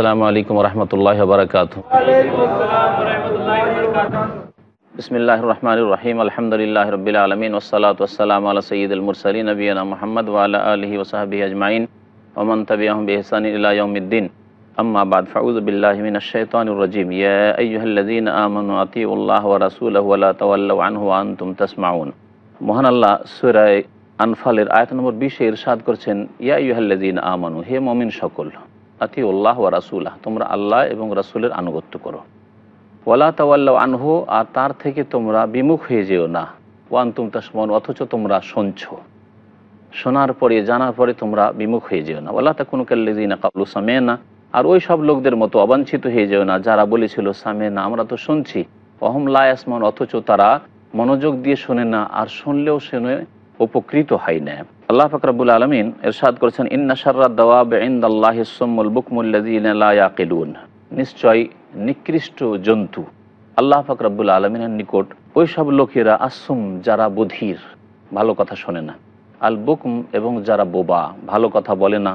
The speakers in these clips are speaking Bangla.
السلام عليكم ورحمة الله وبركاته بسم الله الرحمن الرحيم الحمد لله رب العالمين والصلاة والسلام على سيد المرسلين نبينا محمد وعلى آله وصحبه أجمعين ومن تبعهم بإحسان إلى يوم الدين أما بعد فعوذ بالله من الشيطان الرجيم يا أيها الذين آمنوا أطيعوا الله ورسوله ولا تولوا عنه وأنتم تسمعون مهن الله سورة আনফালের আয়াত নম্বর বিশে ইরশাদ করছেন ইয়া ইউহাল্লাদিন আমানু হে মমিন সকল আতি উল্লাহ ও রাসুল্লাহ তোমরা আল্লাহ এবং রাসুলের আনুগত্য করো ওয়ালা তাওয়াল্লা আনহু আর তার থেকে তোমরা বিমুখ হয়ে যেও না ওয়ান তুম তাসমন অথচ তোমরা শুনছ শোনার পরে জানার পরে তোমরা বিমুখ হয়ে যেও না ওলা তা কোনো কাল্লিজিনা কাবলু সামে না আর ওই সব লোকদের মতো অবাঞ্ছিত হয়ে যেও না যারা বলেছিল সামে না আমরা তো শুনছি অহম লায়াসমান অথচ তারা মনোযোগ দিয়ে শোনে না আর শুনলেও শুনে উপকৃত হয় না আল্লাহ ফকরাবুল আলমিন এরশাদ করেছেন ইন্না দওয়াব নিশ্চয় নিকৃষ্ট জন্তু আল্লাহ ফকরাবুল আলমিনের নিকট ওই সব লোকেরা আসুম যারা বধির ভালো কথা শোনে না আল বুকম এবং যারা বোবা ভালো কথা বলে না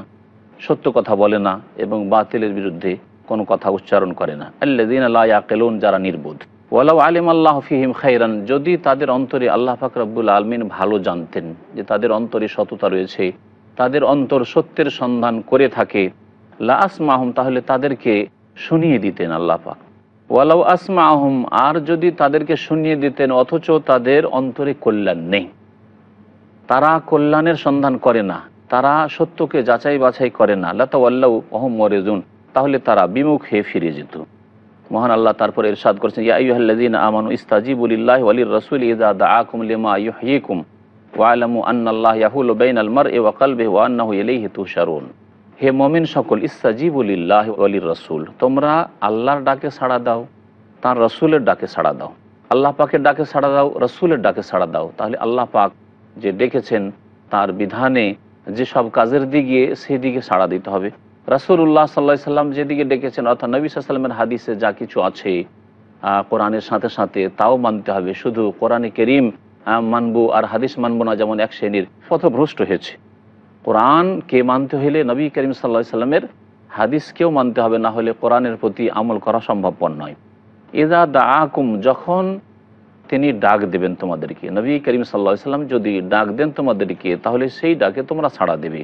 সত্য কথা বলে না এবং বাতিলের বিরুদ্ধে কোনো কথা উচ্চারণ করে না আল্লাদিন আল্লাহ আকেলুন যারা নির্বোধ ওয়ালাউ আলিম আল্লাহ ফিহিম খাইরান যদি তাদের অন্তরে আল্লাহ ফাকরাবুল আলমিন ভালো জানতেন যে তাদের অন্তরে সততা রয়েছে তাদের অন্তর সত্যের সন্ধান করে থাকে লা আহম তাহলে তাদেরকে শুনিয়ে দিতেন আল্লাহ পাক ওয়ালাউ আসমা আহম আর যদি তাদেরকে শুনিয়ে দিতেন অথচ তাদের অন্তরে কল্যাণ নেই তারা কল্যাণের সন্ধান করে না তারা সত্যকে যাচাই বাছাই করে না লতা আল্লাহ অহম মরেজুন তাহলে তারা বিমুখ হয়ে ফিরে যেত মহান আল্লাহ তারপর ইরশাদ করছেন ইয়াহ্লাদিন আমানু ইস্তাজিবুলিল্লাহ আলির রসুল ইজা দা আকুম লিমা ওয়া ওয়ালামু আন্নাল্লাহ ইয়াহুল বেইন আলমার এ ওয়াকালবে ওয়ান্নাহু ইলাইহি তুশারুন হে মমিন সকল ইস্তাজিবুলিল্লাহ আলির রসুল তোমরা আল্লাহর ডাকে সাড়া দাও তার রসুলের ডাকে সাড়া দাও আল্লাহ পাকের ডাকে সাড়া দাও রসুলের ডাকে সাড়া দাও তাহলে আল্লাহ পাক যে ডেকেছেন তার বিধানে যেসব কাজের দিকে সেই দিকে সাড়া দিতে হবে উল্লাহ সাল্লা সাল্লাম যেদিকে ডেকেছেন অর্থাৎ নবী সাল্লামের হাদিসে যা কিছু আছে কোরআনের সাথে সাথে তাও মানতে হবে শুধু কোরআনে করিম মানবো আর হাদিস মানবো না যেমন এক শ্রেণীর পথভ্রষ্ট হয়েছে কে মানতে হলে নবী করিম সাল্লা সাল্লামের হাদিসকেও মানতে হবে না হলে কোরআনের প্রতি আমল করা সম্ভবপর নয় এদা দা আকুম যখন তিনি ডাক দেবেন তোমাদেরকে নবী করিম সাল্লা সাল্লাম যদি ডাক দেন তোমাদেরকে তাহলে সেই ডাকে তোমরা ছাড়া দেবে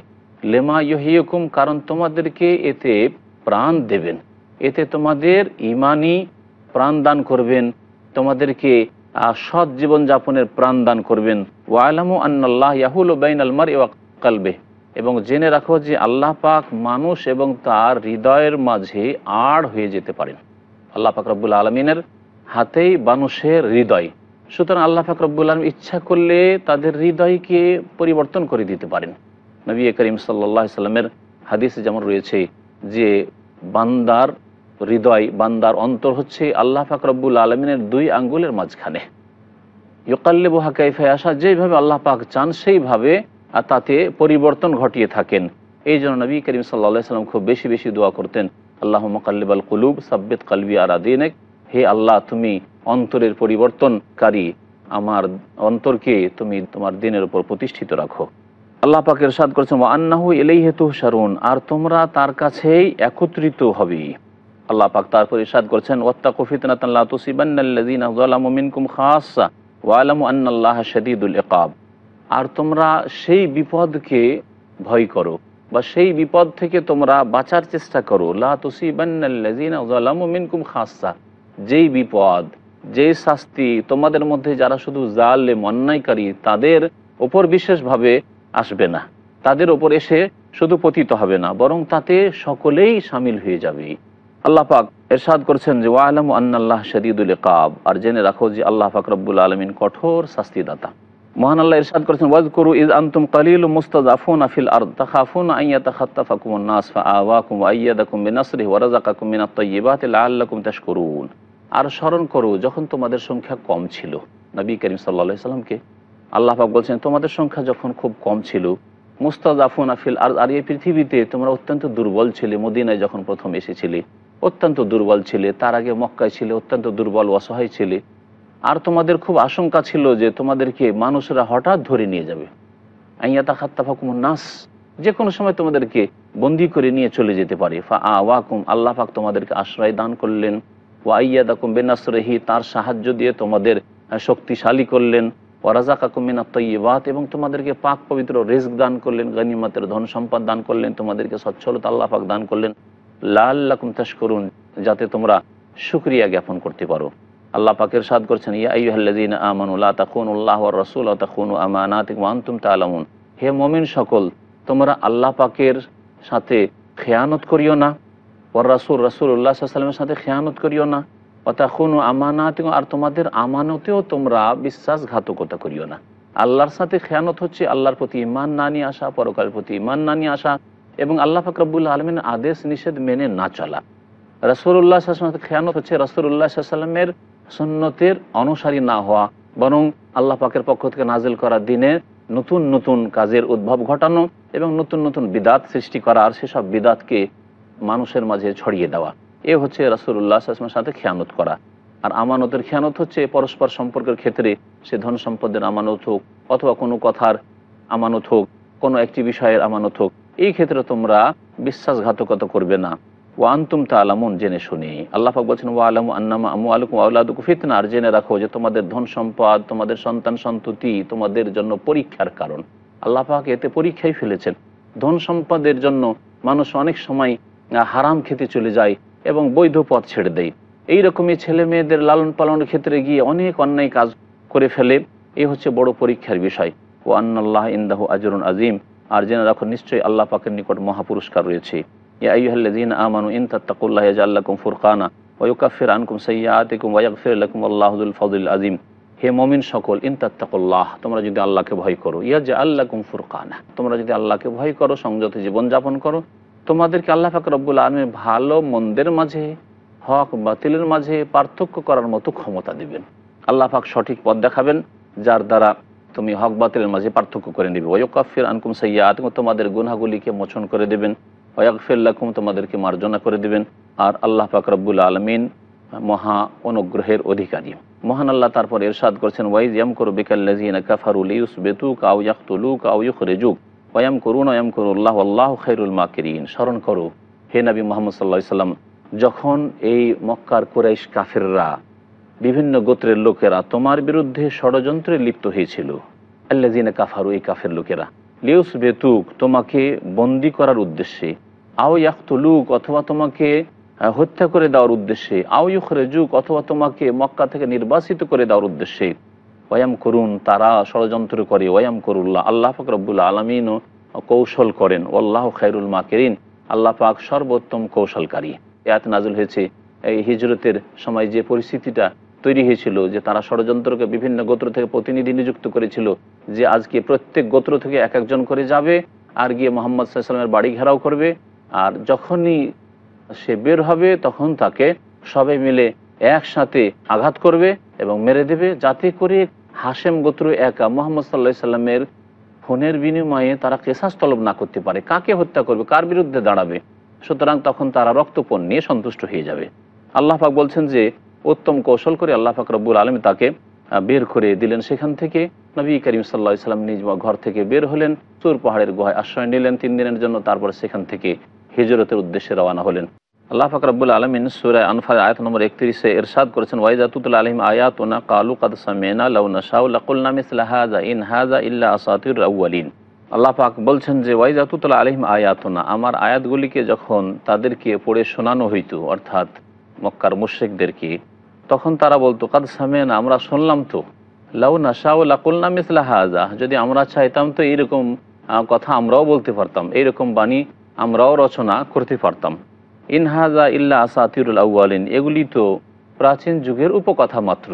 লেমা ইহিয়কুম কারণ তোমাদেরকে এতে প্রাণ দেবেন এতে তোমাদের ইমানি প্রাণ দান করবেন তোমাদেরকে সৎ জীবনযাপনের প্রাণ দান করবেন ওয়ালামু আন্নাল্লাহ ইয়াহুল বাইন আলমার কালবে এবং জেনে রাখো যে আল্লাহ পাক মানুষ এবং তার হৃদয়ের মাঝে আড় হয়ে যেতে পারেন আল্লাহ পাক রব্বুল আলমিনের হাতেই মানুষের হৃদয় সুতরাং আল্লাহ ফাকরবুল আলম ইচ্ছা করলে তাদের হৃদয়কে পরিবর্তন করে দিতে পারেন নবী করিম সাল্লাহ সাল্লামের হাদিসে যেমন রয়েছে যে বান্দার হৃদয় বান্দার অন্তর হচ্ছে আল্লাহ ফাকরবুল আলমিনের দুই আঙ্গুলের মাঝখানে ইকাল্লে ইকাল্লেবু হাকাইফে আসা যেভাবে আল্লাহ পাক চান সেইভাবে তাতে পরিবর্তন ঘটিয়ে থাকেন এই জন্য নবী করিম সাল্লা সাল্লাম খুব বেশি বেশি দোয়া করতেন আল্লাহ মকাল্লিবাল কুলুব সাব্বেদ কালবি আর আদিনেক হে আল্লাহ তুমি অন্তরের পরিবর্তনকারী আমার অন্তরকে তুমি তোমার দিনের উপর প্রতিষ্ঠিত রাখো আল্লাহ পাকের সাদ করেছেন ও আন্নাহু এলেই হেতু সারুন আর তোমরা তার কাছেই একত্রিত হবে আল্লাহ পাক তারপর ইসাদ করছেন ওত্তাকু ফিতনাতাল্লাহ তুসিবান্নাল্লাযীনাযালামুমিনকুম খাসসা ওয়া আলামু আন্নাল্লাহ শাদীদুল ইকাব আর তোমরা সেই বিপদকে ভয় করো বা সেই বিপদ থেকে তোমরা বাঁচার চেষ্টা করো লা তুসিবান্নাল্লাযীনাযালামুমিনকুম খাসসা যেই বিপদ যেই শাস্তি তোমাদের মধ্যে যারা শুধু জালেম অন্যায়কারী তাদের ওপর বিশেষভাবে আসবে না তাদের ওপর এসে শুধু পতিত হবে না বরং তাতে সকলেই সামিল হয়ে যাবে আল্লাহ পাক এরশাদ করছেন যে ওয়ালাম আন্নাল্লাহ শরীদুল কাব আর জেনে রাখো যে আল্লাহ পাক রব্বুল আলমিন কঠোর শাস্তিদাতা মহান আল্লাহ ইরশাদ করেছেন ওয়াজ করু ইজ আনতুম কালিল মুস্তাজাফুন আফিল আর তাখাফুন আইয়া তাখাত্তাফাকুম নাস ফা আওয়াকুম আইয়াদাকুম বিনাসরিহি ওয়া রাযাকাকুম মিনাত তাইয়্যিবাতি লাআল্লাকুম তাশকুরুন আর স্মরণ করো যখন তোমাদের সংখ্যা কম ছিল নবী করিম সাল্লাল্লাহু আলাইহি সাল্লামকে আল্লাহাক বলছেন তোমাদের সংখ্যা যখন খুব কম ছিল মুস্তাজাফুন আফিল আর আর এই পৃথিবীতে তোমরা অত্যন্ত দুর্বল ছিলে মদিনায় যখন প্রথম এসেছিলে অত্যন্ত দুর্বল ছিলে তার আগে মক্কায় ছিলে অত্যন্ত দুর্বল অসহায় ছিলে আর তোমাদের খুব আশঙ্কা ছিল যে তোমাদেরকে মানুষরা হঠাৎ ধরে নিয়ে যাবে আইয়া আইয়াতা খাত্তাফাকুম নাস যে কোনো সময় তোমাদেরকে বন্দি করে নিয়ে চলে যেতে পারে ফা ওয়াকুম আল্লাহ পাক তোমাদেরকে আশ্রয় দান করলেন ওয়া দাকুম বেনাসরহি তার সাহায্য দিয়ে তোমাদের শক্তিশালী করলেন ওরাজা কাকুমিনা তৈবাত এবং তোমাদেরকে পাক পবিত্র রেস্ক দান করলেন গনিমতের ধন সম্পদ দান করলেন তোমাদেরকে সচ্ছলতা আল্লাহ পাক দান করলেন লাল লাকুম তাস করুন যাতে তোমরা সুক্রিয়া জ্ঞাপন করতে পারো আল্লাহ পাকের সাদ করছেন ইয়া উল্লাহ রসুল হে মমিন সকল তোমরা আল্লাহ পাকের সাথে খেয়ানত করিও না ওর রাসুল রাসুল উল্লাহ সাল্লামের সাথে খেয়ানত করিও না অতাখনু আমানাত আর তোমাদের আমানতেও তোমরা বিশ্বাসঘাতকতা করিও না আল্লাহর সাথে খেয়ানত হচ্ছে আল্লাহর প্রতি ইমান না নিয়ে আসা পরকালের প্রতি ইমান না নিয়ে আসা এবং আল্লাহ ফাকরাবুল্লা আলমের আদেশ নিষেধ মেনে না চলা রসুল্লাহ সাল্লামের খেয়ানত হচ্ছে রসুল্লাহ সাল্লামের সন্ন্যতের অনুসারী না হওয়া বরং আল্লাহ পাকের পক্ষ থেকে নাজিল করা দিনে নতুন নতুন কাজের উদ্ভব ঘটানো এবং নতুন নতুন বিদাত সৃষ্টি করা আর সেসব বিদাতকে মানুষের মাঝে ছড়িয়ে দেওয়া এ হচ্ছে রাসুল্লাহ আসলামের সাথে খেয়ানত করা আর আমানতের খেয়ানত হচ্ছে পরস্পর সম্পর্কের ক্ষেত্রে সে ধন সম্পদের আমানত হোক অথবা কোনো কথার আমানত হোক কোনো একটি বিষয়ের আমানত হোক এই ক্ষেত্রে তোমরা বিশ্বাসঘাতকতা করবে না তা তালামুন জেনে শুনি ফাক বলছেন আলম আন্নামা আমু আলকুম আউলাদুকু ফিতনা আর জেনে রাখো যে তোমাদের ধন সম্পদ তোমাদের সন্তান সন্ততি তোমাদের জন্য পরীক্ষার কারণ আল্লাহাক এতে পরীক্ষাই ফেলেছেন ধন সম্পদের জন্য মানুষ অনেক সময় হারাম খেতে চলে যায় এবং বৈধ পথ ছেড়ে দেয় এই রকমই ছেলে মেয়েদের লালন পালনের ক্ষেত্রে গিয়ে অনেক অন্যায় কাজ করে ফেলে এ হচ্ছে বড় পরীক্ষার বিষয় ও আন্নাল্লাহ ইন্দাহ আজরুন আজিম আর জেনে রাখো নিশ্চয়ই আল্লাহ পাকের নিকট মহাপুরস্কার রয়েছে আজিম হে মমিন সকল তোমরা যদি আল্লাহকে ভয় করো তোমরা যদি আল্লাহকে ভয় করো সংযত জীবনযাপন করো তোমাদেরকে আল্লাহ ফাকর রব্বুল আলমী ভালো মন্দের মাঝে হক বাতিলের মাঝে পার্থক্য করার মতো ক্ষমতা দিবেন আল্লাহ ফাক সঠিক পথ দেখাবেন যার দ্বারা তুমি হক বাতিলের মাঝে পার্থক্য করে নেবে ওয়কাফির আনকুম সাইয়া তোমাদের গুনাগুলিকে মোচন করে দেবেন ওয়াকফিল্লাকুম তোমাদেরকে মার্জনা করে দেবেন আর আল্লাহ ফাক রব্বুল আলমিন মহা অনুগ্রহের অধিকারী মহান আল্লাহ তারপর এরশাদ করছেন ওয়াইজ ইয়াম করো বিকাল্লাজিনা কাফারুল ইউস বেতুক আউ ইয়াক্তুলুক আউ ইউখ রেজুক ওয়াম করুন ওয়াম করুল্লাহ আল্লাহ আল্লাহ খৈরুল কেরিন স্মরণ করো হে নবী মোহাম্মদ সাল্লা সাল্লাম যখন এই মক্কার কুরাইশ কাফেররা বিভিন্ন গোত্রের লোকেরা তোমার বিরুদ্ধে ষড়যন্ত্রে লিপ্ত হয়েছিল আল্লাজিনা কাফারু এই কাফের লোকেরা লিউস বেতুক তোমাকে বন্দি করার উদ্দেশ্যে আও ইয়াক্তলুক অথবা তোমাকে হত্যা করে দেওয়ার উদ্দেশ্যে আও ইউখরেজুক অথবা তোমাকে মক্কা থেকে নির্বাসিত করে দেওয়ার উদ্দেশ্যে ওয়াম করুন তারা ষড়যন্ত্র করে ওয়াম করুল্লাহ আল্লাহ পাক রব্বুল ও কৌশল করেন ওল্লাহ খায়রুল মাকেরিন আল্লাহ পাক সর্বোত্তম কৌশলকারী এত নাজুল হয়েছে এই হিজরতের সময় যে পরিস্থিতিটা তৈরি হয়েছিল যে তারা ষড়যন্ত্রকে বিভিন্ন গোত্র থেকে প্রতিনিধি নিযুক্ত করেছিল যে আজকে প্রত্যেক গোত্র থেকে এক একজন করে যাবে আর গিয়ে মোহাম্মদ সাল্লামের বাড়ি ঘেরাও করবে আর যখনই সে বের হবে তখন তাকে সবাই মিলে একসাথে আঘাত করবে এবং মেরে দেবে যাতে করে হাসেম গোত্র একা মোহাম্মদ সাল্লা সাল্লামের ফোনের বিনিময়ে তারা কেশাস তলব না করতে পারে কাকে হত্যা করবে কার বিরুদ্ধে দাঁড়াবে সুতরাং তখন তারা রক্তপণ নিয়ে সন্তুষ্ট হয়ে যাবে আল্লাহ পাক বলছেন যে উত্তম কৌশল করে আল্লাহ পাক রব্বুল আলম তাকে বের করে দিলেন সেখান থেকে নবী করিম সাল্লা সাল্লাম নিজ ঘর থেকে বের হলেন সুর পাহাড়ের গুহায় আশ্রয় নিলেন তিন দিনের জন্য তারপর সেখান থেকে হিজরতের উদ্দেশ্যে রওনা হলেন আল্লাহ ফাকরাবুল আলমিন সুরায় আনফার আয়াত নম্বর একত্রিশে এরশাদ করেছেন ওয়াইজাতুতুল আলহিম আয়াতুনা কালু কাদ সামেনা লাউনা লাকুল মিসলা হাজা ইন হাজা ইল্লা আসাতুর আউ্বালিন আল্লাহ পাক বলছেন যে ওয়াইজাতুতলা আলহিম আয়াতনা আমার আয়াতগুলিকে যখন তাদেরকে পড়ে শোনানো হইত অর্থাৎ মক্কার মুশেকদেরকে তখন তারা বলতো কাদ সামেনা আমরা শুনলাম তো লাউ লাকুল মিসলা হাজা যদি আমরা চাইতাম তো এইরকম কথা আমরাও বলতে পারতাম এইরকম বাণী আমরাও রচনা করতে পারতাম ইনহাজা ইল্লা আসাতিরুল আউআলিন এগুলি তো প্রাচীন যুগের উপকথা মাত্র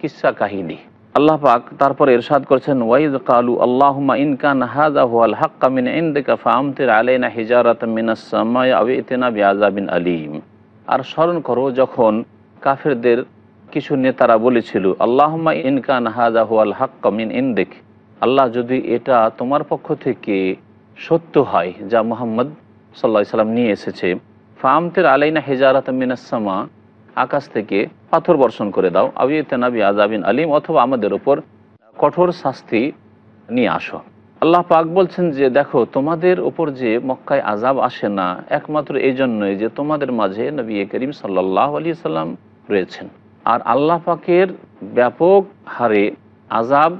কিসা কাহিনী আল্লাহ পাক তারপর এরশাদ করছেন ওয়াইদ কালু আল্লাহমা ইনকান হাজা হুয়াল হাক্কা মিন ইন্দেকা ফামতির আলেনা হিজারাত মিনাসমায় বিয়াজা বিন আলিম আর স্মরণ করো যখন কাফেরদের কিছু নেতারা বলেছিল আল্লাহমা ইনকান হাজা হুয়াল হাক্কা মিন ইন্দেক আল্লাহ যদি এটা তোমার পক্ষ থেকে সত্য হয় যা মোহাম্মদ সাল্লাহ সাল্লাম নিয়ে এসেছে ফামতের আলাইনা হেজারাত মিনাসমা আকাশ থেকে পাথর বর্ষণ করে দাও আবি তেনাবি আজাবিন আলিম অথবা আমাদের ওপর কঠোর শাস্তি নিয়ে আসো আল্লাহ পাক বলছেন যে দেখো তোমাদের ওপর যে মক্কায় আজাব আসে না একমাত্র এই জন্যই যে তোমাদের মাঝে নবী করিম সাল্লাহ আলী সাল্লাম রয়েছেন আর আল্লাহ পাকের ব্যাপক হারে আজাব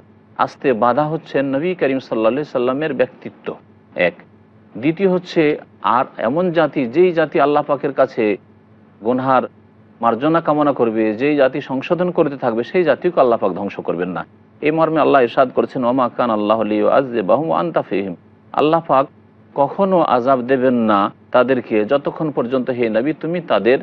আসতে বাধা হচ্ছে নবী করিম সাল্লা সাল্লামের ব্যক্তিত্ব এক দ্বিতীয় হচ্ছে আর এমন জাতি যেই জাতি আল্লাহ পাকের কাছে গুনহার মার্জনা কামনা করবে যেই জাতি সংশোধন করতে থাকবে সেই জাতিকে আল্লাহ পাক ধ্বংস করবেন না এই মর্মে আল্লাহ ইরশাদ করেছেন ওমা কান আল্লাহ আজবাহু আন্তাফিহিম আল্লাহ পাক কখনো আজাব দেবেন না তাদেরকে যতক্ষণ পর্যন্ত হে নবী তুমি তাদের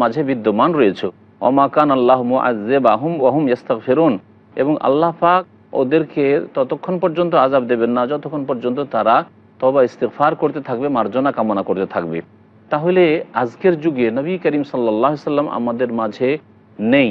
মাঝে বিদ্যমান রয়েছ ওমা কান আল্লাহ আজে বাহুম ওহম ইস্তা ফেরুন এবং আল্লাহ পাক ওদেরকে ততক্ষণ পর্যন্ত আজাব দেবেন না যতক্ষণ পর্যন্ত তারা তবা ইস্তেফার করতে থাকবে মার্জনা কামনা করতে থাকবে তাহলে আজকের যুগে নবী করিম সাল্লাহ সাল্লাম আমাদের মাঝে নেই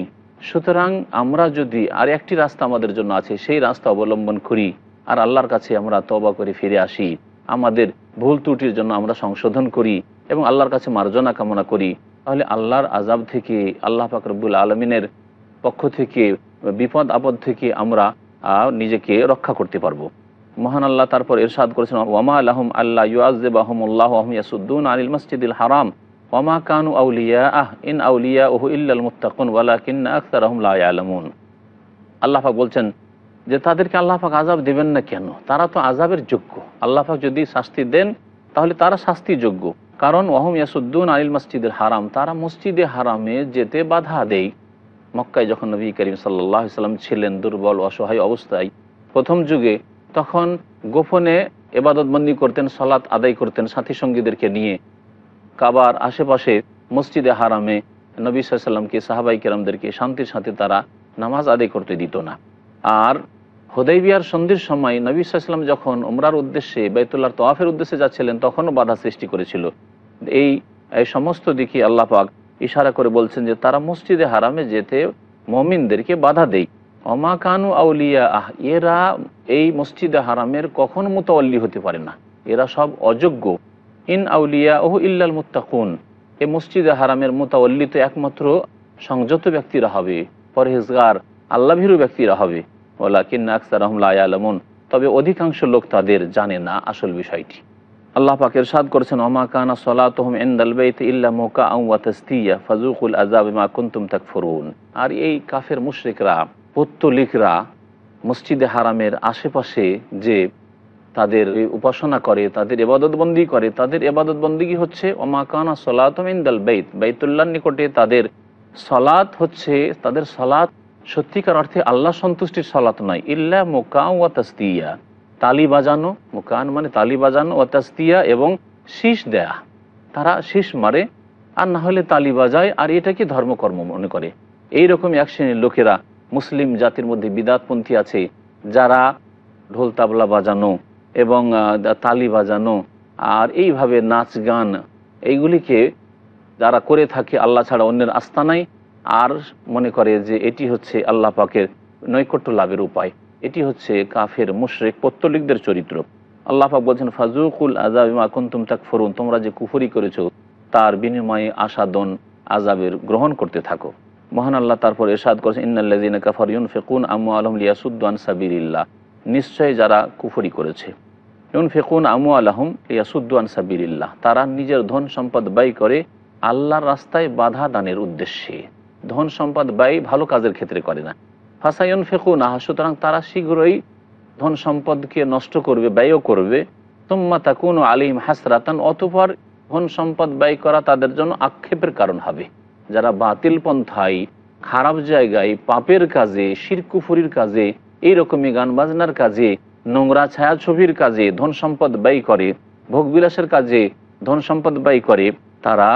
সুতরাং আমরা যদি আর একটি রাস্তা আমাদের জন্য আছে সেই রাস্তা অবলম্বন করি আর আল্লাহর কাছে আমরা তবা করে ফিরে আসি আমাদের ভুল ত্রুটির জন্য আমরা সংশোধন করি এবং আল্লাহর কাছে মার্জনা কামনা করি তাহলে আল্লাহর আজাব থেকে আল্লাহ ফাকরবুল আলমিনের পক্ষ থেকে বিপদ আপদ থেকে আমরা নিজেকে রক্ষা করতে পারবো মহান আল্লাহ তারপর ইরশাদ করেছেন ওমা আলহম আল্লাহ ইউআজবাহমুল্লাহ আহমিয়াসুদ্দুন আনিল মসজিদুল হারাম ওমা কানু আউলিয়া আহ ইন আউলিয়া ওহু ইল্লাল মুতাকুন ওয়ালা কিন্না আখতার আহমলা আলমুন আল্লাহাক বলছেন যে তাদেরকে আল্লাহাক আজাব দেবেন না কেন তারা তো আজাবের যোগ্য আল্লাহাক যদি শাস্তি দেন তাহলে তারা শাস্তি যোগ্য কারণ ওহম ইয়াসুদ্দুন আলিল মসজিদের হারাম তারা মসজিদে হারামে যেতে বাধা দেয় মক্কায় যখন নবী করিম সাল্লাহ সাল্লাম ছিলেন দুর্বল অসহায় অবস্থায় প্রথম যুগে তখন গোপনে এবাদতবন্দি করতেন সালাত আদায় করতেন সাথী সঙ্গীদেরকে নিয়ে কাবার আশেপাশে মসজিদে হারামে নবী সাল্লামকে সাহাবাই কেরামদেরকে শান্তির সাথে তারা নামাজ আদায় করতে দিত না আর বিয়ার সন্ধির সময় নবী সাল্লাম যখন উমরার উদ্দেশ্যে বেতুল্লার তোয়াফের উদ্দেশ্যে যাচ্ছিলেন তখনও বাধা সৃষ্টি করেছিল এই সমস্ত দিকে আল্লাহ পাক ইশারা করে বলছেন যে তারা মসজিদে হারামে যেতে মমিনদেরকে বাধা দেয় অমা কানু আউলিয়া আহ এরা এই মসজিদে হারামের কখন মোতাল্লি হতে পারে না এরা সব অযোগ্য ইন আউলিয়া ওহ ইল্লাল খুন এই মসজিদে হারামের মোতাল্লি তো একমাত্র সংযত ব্যক্তিরা হবে পরহেজগার আল্লাভিরু ব্যক্তিরা হবে ওলা কিন্না আকসার রহমলা আলমন তবে অধিকাংশ লোক তাদের জানে না আসল বিষয়টি আল্লাহ পাকের সাদ করেছেন অমা কানা সলাতহম এন্দাল বেত ইল্লা মোকা আউয়া তস্তিয়া ফাজুকুল আজাব মা কুন্তুম ফরুন আর এই কাফের মুশ্রিকরা পত্তলিকরা মসজিদে হারামের আশেপাশে যে তাদের উপাসনা করে তাদের এবাদতবন্দি করে তাদের এবাদতবন্দিগি হচ্ছে ওমাকানা সলাতমিন্দাল বেত বেতুল্লার নিকটে তাদের সলাত হচ্ছে তাদের সলাত সত্যিকার অর্থে আল্লাহ সন্তুষ্টির সলাত নয় ইল্লা মোকা ওয়া তাস্তিয়া তালি বাজানো মোকান মানে তালি বাজানো ওয়া তাস্তিয়া এবং শীষ দেয়া তারা শীষ মারে আর না হলে তালি বাজায় আর এটাকে ধর্মকর্ম মনে করে এইরকম এক শ্রেণীর লোকেরা মুসলিম জাতির মধ্যে বিদাতপন্থী আছে যারা ঢোল তাবলা বাজানো এবং তালি বাজানো আর এইভাবে নাচ গান এইগুলিকে যারা করে থাকে আল্লাহ ছাড়া অন্যের আস্তানায় আর মনে করে যে এটি হচ্ছে আল্লাহ পাকের নৈকট্য লাভের উপায় এটি হচ্ছে কাফের মুশরেক পত্তলিকদের চরিত্র আল্লাহ পাক বলছেন ফাজুকুল আজাবিমা আকুন্তুম তাক ফরুন তোমরা যে কুফরি করেছো তার বিনিময়ে আসাদন আজাবের গ্রহণ করতে থাকো মহান আল্লাহ তারপর এরশাদ করেছেন ইন্নাল্লাজিনা কাফার ইউন ফেকুন আমু আলহম লিয়াসুদ্দান সাবিরিল্লাহ নিশ্চয়ই যারা কুফরি করেছে ইউন ফেকুন আমু আলহম লিয়াসুদ্দান সাবিরিল্লাহ তারা নিজের ধন সম্পদ ব্যয় করে আল্লাহর রাস্তায় বাধা দানের উদ্দেশ্যে ধন সম্পদ ব্যয় ভালো কাজের ক্ষেত্রে করে না ফাসায়ন ফেকুন আহ সুতরাং তারা শীঘ্রই ধন সম্পদকে নষ্ট করবে ব্যয়ও করবে তোম্মা তাকুন আলিম হাসরাতান অতপর ধন সম্পদ ব্যয় করা তাদের জন্য আক্ষেপের কারণ হবে যারা বাতিল পন্থায় খারাপ জায়গায় পাপের কাজে শিরকুফুরির কাজে এই এইরকমই গান বাজনার কাজে নোংরা ছায়া ছবির কাজে ধন সম্পদ ব্যয় করে ভোগবিলাসের কাজে ধন সম্পদ ব্যয় করে তারা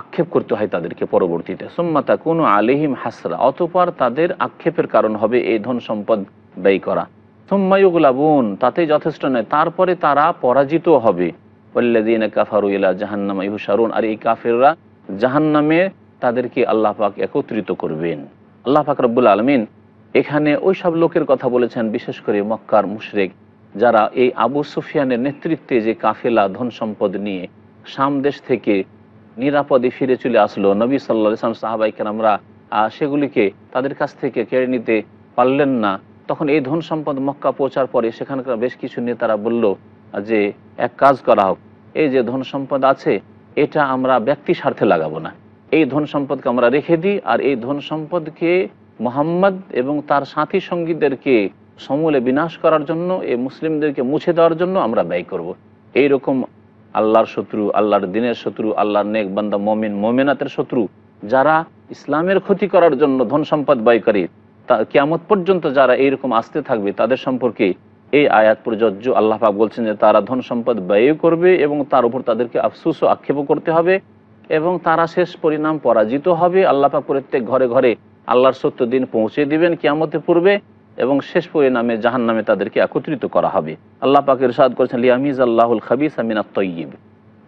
আক্ষেপ করতে হয় তাদেরকে পরবর্তীতে সোম্মাতা কোনো আলিহিম হাসরা অতপর তাদের আক্ষেপের কারণ হবে এই ধন সম্পদ ব্যয় করা সোম্মায়ুগলাবুন তাতে যথেষ্ট নয় তারপরে তারা পরাজিত হবে পল্লাদিন কাফারু ইলা জাহান্নামা ইহুসারুন আর এই কাফেররা জাহান্নামে তাদেরকে আল্লাহ পাক একত্রিত করবেন আল্লাহ পাক রব্বুল আলমিন এখানে ওই সব লোকের কথা বলেছেন বিশেষ করে মক্কার মুশরেক যারা এই আবু সুফিয়ানের নেতৃত্বে যে কাফেলা ধন সম্পদ নিয়ে সামদেশ থেকে নিরাপদে ফিরে চলে আসলো নবী সাল্লা ইসলাম সাহাবাইকে আমরা সেগুলিকে তাদের কাছ থেকে কেড়ে নিতে পারলেন না তখন এই ধন সম্পদ মক্কা পৌঁছার পরে সেখানকার বেশ কিছু নেতারা বলল যে এক কাজ করা হোক এই যে ধন সম্পদ আছে এটা আমরা ব্যক্তি স্বার্থে লাগাবো না এই ধন সম্পদকে আমরা রেখে দিই আর এই ধন সম্পদকে মোহাম্মদ এবং তার সাথী সঙ্গীদেরকে সমূলে বিনাশ করার জন্য এই মুসলিমদেরকে মুছে দেওয়ার জন্য আমরা ব্যয় করব। এই রকম আল্লাহর শত্রু আল্লাহর দিনের শত্রু আল্লাহর নেকবান্দা মমিন মোমেনাতের শত্রু যারা ইসলামের ক্ষতি করার জন্য ধন সম্পদ ব্যয় করে তা কেমত পর্যন্ত যারা এইরকম আসতে থাকবে তাদের সম্পর্কে এই আয়াত প্রযোজ্য আল্লাহ পাক বলছেন যে তারা ধন সম্পদ ব্যয় করবে এবং তার উপর তাদেরকে আফসুস ও আক্ষেপও করতে হবে এবং তারা শেষ পরিণাম পরাজিত হবে আল্লাপাক প্রত্যেক ঘরে ঘরে আল্লাহর সত্য দিন পৌঁছে দিবেন কিয়ামতে পূর্বে এবং শেষ পরিণামে জাহান নামে তাদেরকে একত্রিত করা হবে আল্লাহ ইরশাদ করেছেন লিয়ামিজ আল্লাহুল খাবিস আমিনা তৈব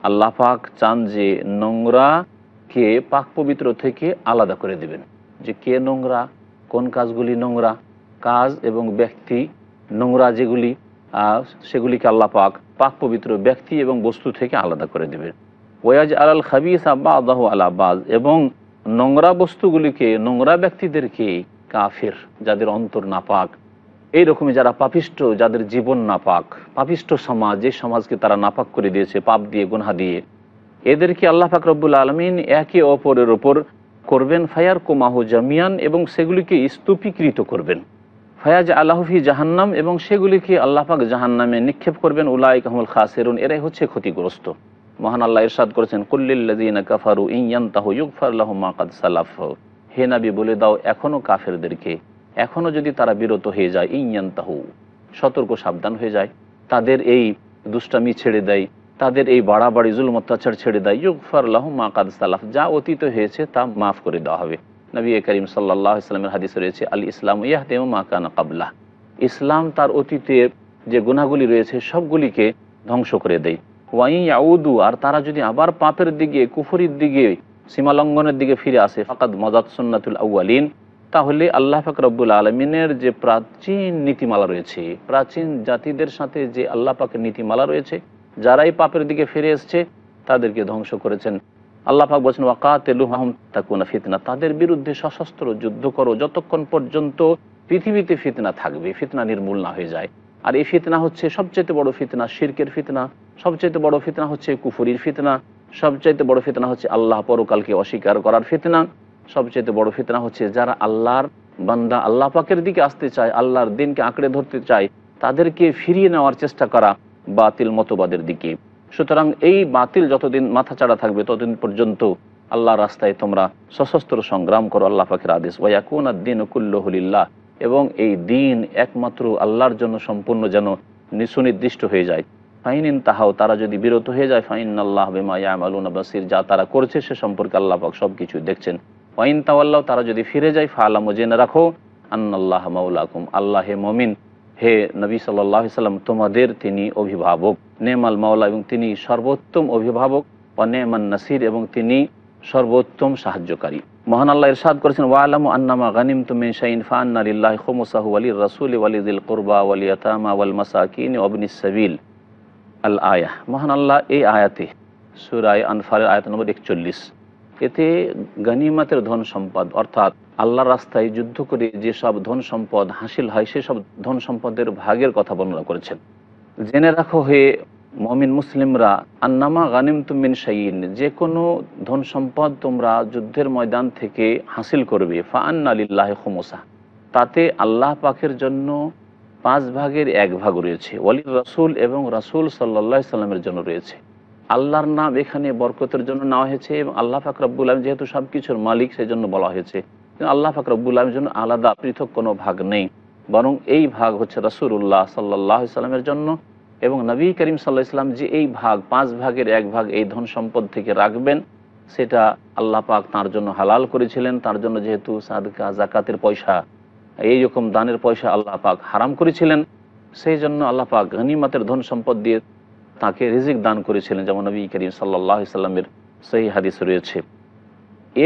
আল্লাহ পাক চান যে নোংরাকে পাক পবিত্র থেকে আলাদা করে দেবেন যে কে নোংরা কোন কাজগুলি নোংরা কাজ এবং ব্যক্তি নোংরা যেগুলি সেগুলিকে আল্লাপাক পাক পাক পবিত্র ব্যক্তি এবং বস্তু থেকে আলাদা করে দেবেন ওয়াজ আলাল খাবিস আব্বা আদাহ আলাবাজ এবং নোংরা বস্তুগুলিকে নোংরা ব্যক্তিদেরকে কাফের যাদের অন্তর নাপাক এই রকমই যারা পাপিষ্ট যাদের জীবন নাপাক পাপিষ্ট সমাজ যে সমাজকে তারা নাপাক করে দিয়েছে পাপ দিয়ে গুনহা দিয়ে এদেরকে আল্লাহ ফাকরবুল আলমিন একে অপরের ওপর করবেন ফায়ার কুমাহ জামিয়ান এবং সেগুলিকে স্তূপীকৃত করবেন ফায়াজ আল্লাহফি জাহান্নাম এবং সেগুলিকে আল্লাহাক জাহান্নামে নিক্ষেপ করবেন উলায় কাহুল খাসেরুন এরাই হচ্ছে ক্ষতিগ্রস্ত মহান আল্লাহ ইরশাদ করেছেন কুল্লিল্লাজিনা হে নাবি বলে দাও এখনো কাফেরদেরকে এখনো যদি তারা বিরত হয়ে যায় ইয়ান্তাহু সতর্ক সাবধান হয়ে যায় তাদের এই দুষ্টামি ছেড়ে দেয় তাদের এই বাড়াবাড়ি জুল অত্যাচার ছেড়ে দেয় ইউকফারলাহ কাদ সালাফ যা অতীত হয়েছে তা মাফ করে দেওয়া হবে নবী করিম সাল্লাহ ইসলামের হাদিস রয়েছে আল ইসলাম ইয়াহদেম মাকান কাবলা ইসলাম তার অতীতের যে গুণাগুলি রয়েছে সবগুলিকে ধ্বংস করে দেয় ওয়াইয়াউদু আর তারা যদি আবার পাপের দিকে কুফরির দিকে সীমালঙ্ঘনের দিকে ফিরে আসে ফাকাদ মজাদ সন্নাতুল আউ্বালিন তাহলে আল্লাহ ফাকরাবুল আলমিনের যে প্রাচীন নীতিমালা রয়েছে প্রাচীন জাতিদের সাথে যে আল্লাহ পাকের নীতিমালা রয়েছে যারাই পাপের দিকে ফিরে এসছে তাদেরকে ধ্বংস করেছেন আল্লাহ পাক বলছেন তা কোনো ফিতনা তাদের বিরুদ্ধে সশস্ত্র যুদ্ধ করো যতক্ষণ পর্যন্ত পৃথিবীতে ফিতনা থাকবে ফিতনা নির্মূল না হয়ে যায় আর এই ফিতনা হচ্ছে সবচাইতে বড় ফিতনা শির্কের ফিতনা সবচাইতে বড় ফিতনা হচ্ছে কুফুরির ফিতনা সবচাইতে বড় ফিতনা হচ্ছে আল্লাহ পরকালকে অস্বীকার করার ফিতনা সবচাইতে বড় ফিতনা হচ্ছে যারা আল্লাহর বান্দা আল্লাহ পাকের দিকে আসতে চায় আল্লাহর দিনকে আঁকড়ে ধরতে চায় তাদেরকে ফিরিয়ে নেওয়ার চেষ্টা করা বাতিল মতবাদের দিকে সুতরাং এই বাতিল যতদিন মাথাচাড়া থাকবে ততদিন পর্যন্ত আল্লাহর রাস্তায় তোমরা সশস্ত্র সংগ্রাম করো আল্লাহ পাখের আদেশ ওয়াকুন আদিন কুল্লহুলিল্লাহ এবং এই দিন একমাত্র আল্লাহর জন্য সম্পূর্ণ যেন সুনির্দিষ্ট হয়ে যায় ফাইনিন তাহাও তারা যদি বিরত হয়ে যায় ফাইন আল্লাহ বেমায়ামালুন বাসির যা তারা করছে সে সম্পর্কে আল্লাহ পাক সব কিছু দেখছেন ফাইন তাওয়াল্লাহ তারা যদি ফিরে যায় আলাম জেনে রাখো আন্নাল্লাহ মাউলাকুম আল্লাহ হে মমিন হে নবী সাল্লাহ সাল্লাম তোমাদের তিনি অভিভাবক নেমাল মাওলা এবং তিনি সর্বোত্তম অভিভাবক অনেমান নাসির এবং তিনি সর্বোত্তম সাহায্যকারী মহান আল্লাহ ইরশাদ করেছেন ওয়ালামু আন্নামা গানিম তুমি শাইন ফান্না আলিল্লাহ খুমুসাহু আলী রসুল ওয়ালিদুল কোরবা ওয়ালিয়াতামা ওয়াল মাসাকিন সাবিল আল আয়া মহান আল্লাহ এই আয়াতে সুরায় আনফারের আয়াত নম্বর একচল্লিশ এতে গানিমাতের ধন সম্পদ অর্থাৎ আল্লাহর রাস্তায় যুদ্ধ করে যেসব ধন সম্পদ হাসিল হয় সেসব ধন সম্পদের ভাগের কথা বর্ণনা করেছেন জেনে রাখো হয়ে মমিন মুসলিমরা আন্নামা গানিম তুমিন শাইন যে কোনো ধন সম্পদ তোমরা যুদ্ধের ময়দান থেকে হাসিল করবে ফা আন্না আলিল্লাহ তাতে আল্লাহ পাকের জন্য পাঁচ ভাগের এক ভাগ রয়েছে ওয়ালি রাসুল এবং রাসুল সাল্লা সাল্লামের জন্য রয়েছে আল্লাহর নাম এখানে বরকতের জন্য নেওয়া হয়েছে এবং আল্লাহ ফাকরাবুল আলম যেহেতু সব কিছুর মালিক সেই জন্য বলা হয়েছে আল্লাহ ফাকরাবুল আলমের জন্য আলাদা পৃথক কোনো ভাগ নেই বরং এই ভাগ হচ্ছে রাসুল উল্লাহ সাল্লাহ সাল্লামের জন্য এবং নবী করিম সাল্লাহ ইসলাম যে এই ভাগ পাঁচ ভাগের এক ভাগ এই ধন সম্পদ থেকে রাখবেন সেটা আল্লাহ পাক তার জন্য হালাল করেছিলেন তার জন্য যেহেতু সাদকা জাকাতের পয়সা এই রকম দানের পয়সা আল্লাহ পাক হারাম করেছিলেন সেই জন্য আল্লাহ পাক গনিমাতের ধন সম্পদ দিয়ে তাকে রিজিক দান করেছিলেন যেমন নবী করিম সাল্লাহ ইসলামের সেই হাদিস রয়েছে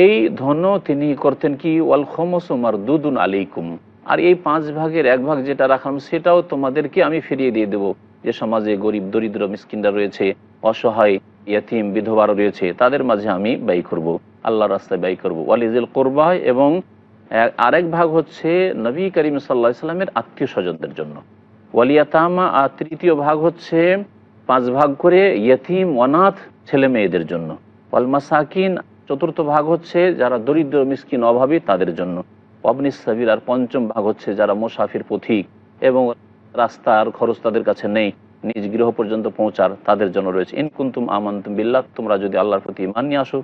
এই ধন তিনি করতেন কি ওয়াল খমসুমার দুদুন আলিকুম আর এই পাঁচ ভাগের এক ভাগ যেটা রাখলাম সেটাও তোমাদেরকে আমি ফিরিয়ে দিয়ে দেবো যে সমাজে গরিব দরিদ্র মিসকিনরা রয়েছে অসহায় ইয়াতিম বিধবার রয়েছে তাদের মাঝে আমি ব্যয় করব আল্লাহর রাস্তায় ব্যয় করব ওয়ালিজুল কোরবা এবং আরেক ভাগ হচ্ছে নবী করিম সাল্লা সাল্লামের আত্মীয় স্বজনদের জন্য ওয়ালিয়াতামা আর তৃতীয় ভাগ হচ্ছে পাঁচ ভাগ করে ইয়তিম অনাথ ছেলে মেয়েদের জন্য ওয়ালমা সাকিন চতুর্থ ভাগ হচ্ছে যারা দরিদ্র মিসকিন অভাবী তাদের জন্য অবনিস সাবির আর পঞ্চম ভাগ হচ্ছে যারা মোসাফির পথিক এবং রাস্তার খরচ তাদের কাছে নেই নিজ গৃহ পর্যন্ত পৌঁছার তাদের জন্য রয়েছে ইনকুন্তুম আমন্তুম বিল্লাহ তোমরা যদি আল্লাহর প্রতি ইমান নিয়ে আসো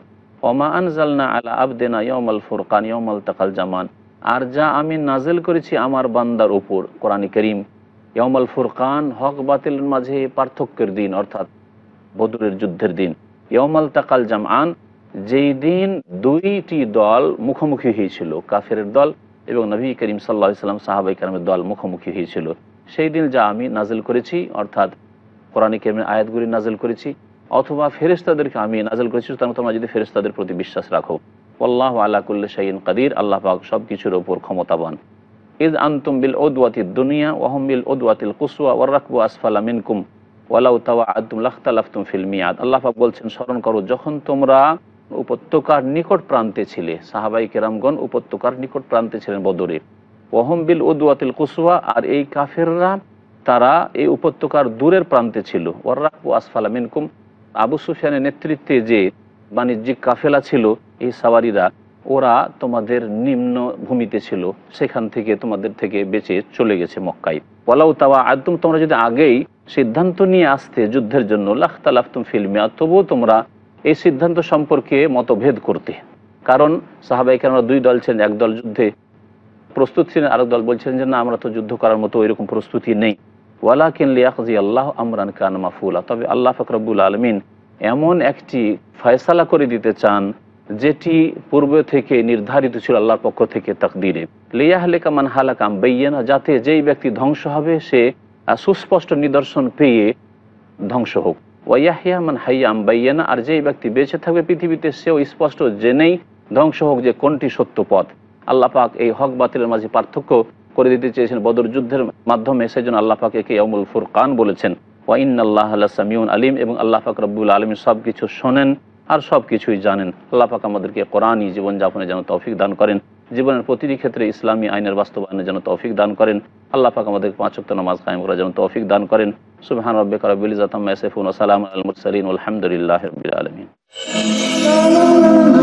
ওমা আনজালনা আলা আবদেনা ইয়মাল ফুরকান ইয়মাল তাকাল জামান আর যা আমি নাজেল করেছি আমার বান্দার উপর কোরআন করিম ইয়মাল ফুরকান হক বাতিলের মাঝে পার্থক্যের দিন অর্থাৎ বদুরের যুদ্ধের দিন ইয়মাল তাকাল জামান যেই দিন দুইটি দল মুখোমুখি হয়েছিল কাফের দল এবং নবী করিম সাল্লা সাল্লাম সাহাবাই কালামের দল মুখোমুখি হয়েছিল সেই দিন যা আমি নাজিল করেছি অর্থাৎ কোরআনে কেমন আয়াতগুলি নাজিল করেছি অথবা ফেরেস্তাদেরকে আমি নাজিল করেছি সুতরাং তোমরা যদি ফেরেস্তাদের প্রতি বিশ্বাস রাখো আল্লাহ আল্লাকুল্লা সাইন কাদির আল্লাহ পাক সব কিছুর ওপর ক্ষমতাবান ইদ আন্তম বিল ওদুয়াতি দুনিয়া ওহম বিল ওদুয়াতিল কুসুয়া ওর রাকবু আসফালা মিনকুম ওয়ালাউ তাওয়া আদম লাখতালাফতুম ফিল মিয়াদ আল্লাহ পাক বলছেন স্মরণ করো যখন তোমরা উপত্যকার নিকট প্রান্তে ছিলে সাহাবাই কেরামগণ উপত্যকার নিকট প্রান্তে ছিলেন বদরে ওহম বিল উদওয়াতিল কুসুয়া আর এই কাফেররা তারা এই উপত্যকার দূরের প্রান্তে ছিল ও আসফালা মিনকুম আবু সুফিয়ানের নেতৃত্বে যে বাণিজ্যিক কাফেলা ছিল এই সাওয়ারিরা ওরা তোমাদের নিম্ন ভূমিতে ছিল সেখান থেকে তোমাদের থেকে বেঁচে চলে গেছে মক্কাই বলাও তাওয়া একদম তোমরা যদি আগেই সিদ্ধান্ত নিয়ে আসতে যুদ্ধের জন্য লাখতালাফতুম ফিল্মিয়া তবুও তোমরা এই সিদ্ধান্ত সম্পর্কে মতভেদ করতে কারণ সাহাবাই কেন দুই দল ছিলেন এক দল যুদ্ধে প্রস্তুত ছিলেন আরেক দল বলছিলেন যে না আমরা তো যুদ্ধ করার মতো ওই রকম প্রস্তুতি নেই ওয়ালা লিয়াকজি আল্লাহ আমরান কান মাফুলা তবে আল্লাহ ফকরাবুল আলমিন এমন একটি ফয়সালা করে দিতে চান যেটি পূর্ব থেকে নির্ধারিত ছিল আল্লাহর পক্ষ থেকে তাকদিরে লিয়াহলেকা মান হালাকাম বেইয়ানা যাতে যেই ব্যক্তি ধ্বংস হবে সে সুস্পষ্ট নিদর্শন পেয়ে ধ্বংস হোক ওয়াহিয়া মান হাইয়াম বাইয়ানা আর যেই ব্যক্তি বেঁচে থাকবে পৃথিবীতে সেও স্পষ্ট জেনেই ধ্বংস হোক যে কোনটি সত্য পথ আল্লাপাক এই হক বাতিলের মাঝে পার্থক্য করে দিতে চেয়েছেন বদর যুদ্ধের মাধ্যমে সেজন্য আল্লাহ একে অমুল ফুরকান বলেছেন ওয়াইন আল্লাহ আল্লাহ সামিউন আলিম এবং আল্লাহ পাক রব্বুল আলম সব কিছু শোনেন আর সব কিছুই জানেন আল্লাহ আমাদেরকে কোরআনই জীবনযাপনে যেন তৌফিক দান করেন জীবনের প্রতিটি ক্ষেত্রে ইসলামী আইনের বাস্তবায়নে যেন তৌফিক দান করেন আল্লাহ পাক আমাদেরকে পাঁচক্ত নামাজ কায়েম করার যেন তৌফিক দান করেন সুবহান রব্বে রাব্বিল ইজ্জাতি আম্মা ইয়াসিফুন ওয়া সালামু আলাল মুরসালিন ওয়া আলহামদুলিল্লাহি